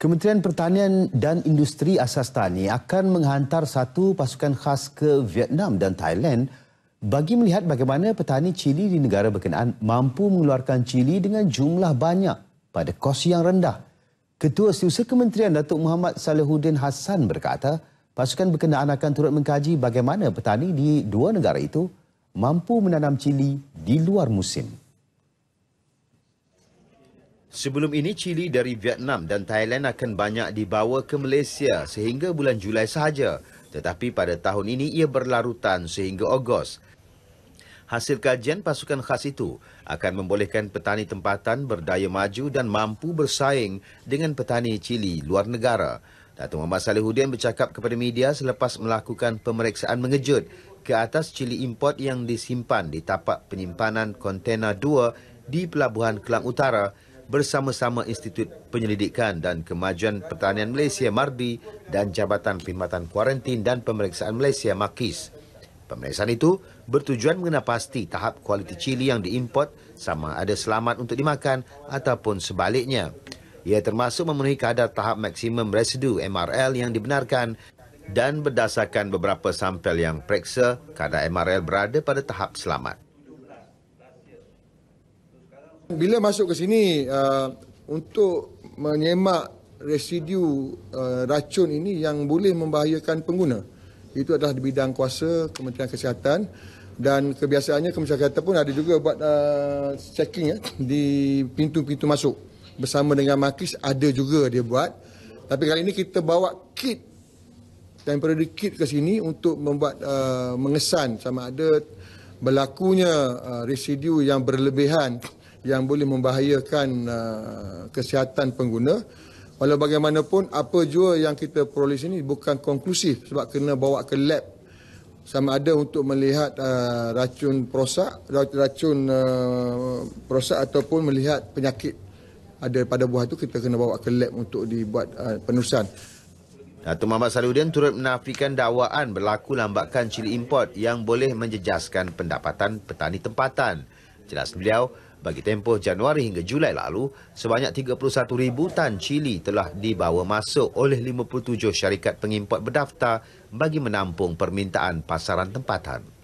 Kementerian Pertanian dan Industri Asas Tani akan menghantar satu pasukan khas ke Vietnam dan Thailand bagi melihat bagaimana petani cili di negara berkenaan mampu mengeluarkan cili dengan jumlah banyak pada kos yang rendah. Ketua Setiausaha Kementerian Datuk Muhammad Salehuddin Hassan berkata, pasukan berkenaan akan turut mengkaji bagaimana petani di dua negara itu mampu menanam cili di luar musim. Sebelum ini cili dari Vietnam dan Thailand akan banyak dibawa ke Malaysia sehingga bulan Julai sahaja. Tetapi pada tahun ini ia berlarutan sehingga Ogos. Hasil kajian pasukan khas itu akan membolehkan petani tempatan berdaya maju dan mampu bersaing dengan petani cili luar negara. Datuk Muhammad Salihuddin bercakap kepada media selepas melakukan pemeriksaan mengejut ke atas cili import yang disimpan di tapak penyimpanan kontena 2 di Pelabuhan Kelang Utara bersama-sama Institut Penyelidikan dan Kemajuan Pertanian Malaysia MARDI dan Jabatan Perkhidmatan Kuarantin dan Pemeriksaan Malaysia MAKIS. Pemeriksaan itu bertujuan mengenal pasti tahap kualiti cili yang diimport sama ada selamat untuk dimakan ataupun sebaliknya. Ia termasuk memenuhi kadar tahap maksimum residu MRL yang dibenarkan dan berdasarkan beberapa sampel yang periksa, kadar MRL berada pada tahap selamat bila masuk ke sini uh, untuk menyemak residu uh, racun ini yang boleh membahayakan pengguna itu adalah di bidang kuasa Kementerian Kesihatan dan kebiasaannya Kementerian Kesihatan pun ada juga buat uh, checking ya, di pintu-pintu masuk bersama dengan Makis ada juga dia buat tapi kali ini kita bawa kit temporary kit ke sini untuk membuat uh, mengesan sama ada berlakunya uh, residu yang berlebihan yang boleh membahayakan uh, kesihatan pengguna. Walau bagaimanapun, apa jua yang kita perolehi ini bukan konklusif sebab kena bawa ke lab sama ada untuk melihat uh, racun prosak, racun uh, prosak ataupun melihat penyakit ada pada buah itu kita kena bawa ke lab untuk dibuat uh, penerusan. Datuk Muhammad Saludin turut menafikan dakwaan berlaku lambakan cili import yang boleh menjejaskan pendapatan petani tempatan. Jelas beliau, bagi tempoh Januari hingga Julai lalu, sebanyak 31,000 tan cili telah dibawa masuk oleh 57 syarikat pengimport berdaftar bagi menampung permintaan pasaran tempatan.